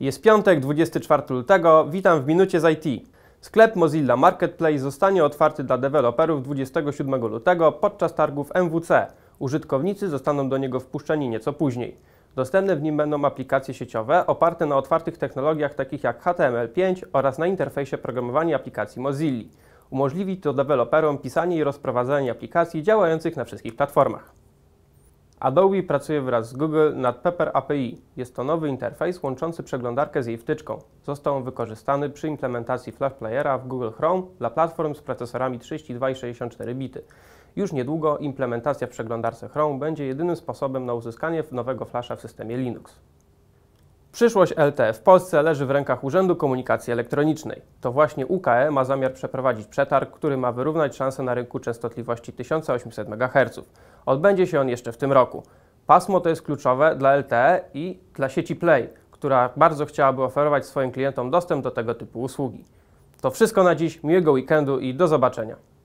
Jest piątek, 24 lutego. Witam w Minucie z IT. Sklep Mozilla Marketplace zostanie otwarty dla deweloperów 27 lutego podczas targów MWC. Użytkownicy zostaną do niego wpuszczeni nieco później. Dostępne w nim będą aplikacje sieciowe oparte na otwartych technologiach takich jak HTML5 oraz na interfejsie programowania aplikacji Mozilla. Umożliwi to deweloperom pisanie i rozprowadzanie aplikacji działających na wszystkich platformach. Adobe pracuje wraz z Google nad Pepper API. Jest to nowy interfejs łączący przeglądarkę z jej wtyczką. Został on wykorzystany przy implementacji Flash Playera w Google Chrome dla platform z procesorami 32 i 64 bity. Już niedługo implementacja w przeglądarce Chrome będzie jedynym sposobem na uzyskanie nowego flasha w systemie Linux. Przyszłość LTE w Polsce leży w rękach Urzędu Komunikacji Elektronicznej. To właśnie UKE ma zamiar przeprowadzić przetarg, który ma wyrównać szanse na rynku częstotliwości 1800 MHz. Odbędzie się on jeszcze w tym roku. Pasmo to jest kluczowe dla LTE i dla sieci Play, która bardzo chciałaby oferować swoim klientom dostęp do tego typu usługi. To wszystko na dziś, miłego weekendu i do zobaczenia.